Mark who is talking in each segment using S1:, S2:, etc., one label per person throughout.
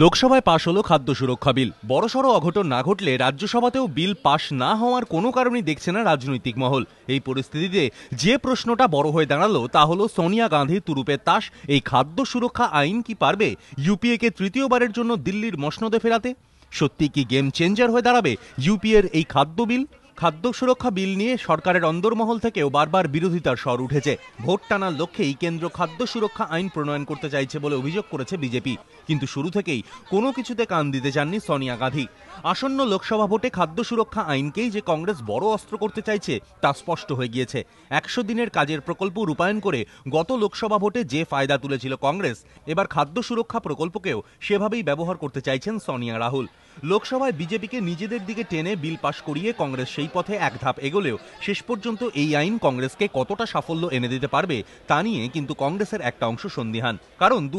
S1: লোকসভায় পাশ হলো খাদ্য সুরক্ষা বিল বড়সড় অঘটন না ঘটলে রাজ্যসভাতেও বিল পাশ না হওয়ার কোনো কারণই দেখছে না রাজনৈতিক মহল এই পরিস্থিতিতে যে প্রশ্নটা বড় হয়ে দাঁড়ালো তা হলো সোনিয়া গান্ধীর তুরুপের তাস এই খাদ্য সুরক্ষা আইন কি পারবে ইউপিএকে তৃতীয়বারের জন্য দিল্লির মসনদে ফেরাতে সত্যি কি গেম চেঞ্জার হয়ে দাঁড়াবে ইউপিএর এই খাদ্য বিল খাদ্য সুরক্ষা বিল নিয়ে সরকারের অন্দরমহল থেকেও বারবার বিরোধিতার স্বর উঠেছে ভোট টানার লক্ষ্যেই কেন্দ্র খাদ্য সুরক্ষা আইন প্রণয়ন করতে চাইছে বলে অভিযোগ করেছে বিজেপি কিন্তু শুরু থেকেই কোনো কিছুতে কান দিতে চাননি সোনিয়া গান্ধী আসন্ন লোকসভা ভোটে খাদ্য সুরক্ষা আইনকেই যে কংগ্রেস বড় অস্ত্র করতে চাইছে তা স্পষ্ট হয়ে গিয়েছে একশো দিনের কাজের প্রকল্প রূপায়ণ করে গত লোকসভা ভোটে যে ফায়দা তুলেছিল কংগ্রেস এবার খাদ্য সুরক্ষা প্রকল্পকেও সেভাবেই ব্যবহার করতে চাইছেন সোনিয়া রাহুল লোকসভায় বিজেপিকে নিজেদের দিকে টেনে বিল পাশ করিয়ে কংগ্রেস সেই পথে এক ধাপ এগোলেও শেষ পর্যন্ত এই আইন কংগ্রেসকে কতটা সাফল্য এনে দিতে পারবে তা নিয়ে কিন্তু কংগ্রেসের একটা অংশ সন্দিহান কারণ দু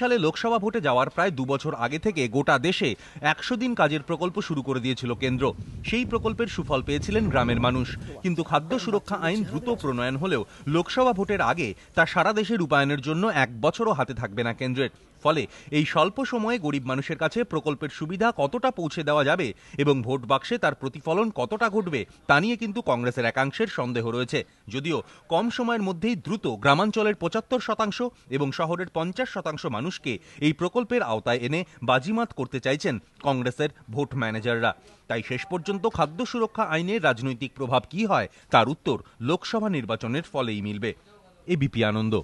S1: সালে লোকসভা ভোটে যাওয়ার প্রায় দু বছর আগে থেকে গোটা দেশে একশো দিন কাজের প্রকল্প শুরু করে দিয়েছিল কেন্দ্র সেই প্রকল্পের সুফল পেয়েছিলেন গ্রামের মানুষ কিন্তু খাদ্য সুরক্ষা আইন দ্রুত প্রণয়ন হলেও লোকসভা ভোটের আগে তা সারা দেশে রূপায়ণের জন্য এক বছরও হাতে থাকবে না কেন্দ্রের ফলে এই স্বল্প সময়ে গরিব মানুষের কাছে প্রকল্পের সুবিধা কতটা পৌঁছে দেওয়া যাবে এবং ভোট বাক্সে তার প্রতিফলন কতটা ঘটনা ঘটবে তা নিয়ে কিন্তু কংগ্রেসের একাংশের সন্দেহ রয়েছে যদিও কম সময়ের মধ্যেই দ্রুত গ্রামাঞ্চলের পঁচাত্তর শতাংশ এবং শহরের পঞ্চাশ শতাংশ মানুষকে এই প্রকল্পের আওতায় এনে বাজিমাত করতে চাইছেন কংগ্রেসের ভোট ম্যানেজাররা তাই শেষ পর্যন্ত খাদ্য সুরক্ষা আইনের রাজনৈতিক প্রভাব কি হয় তার উত্তর লোকসভা নির্বাচনের ফলেই মিলবে এবিপি আনন্দ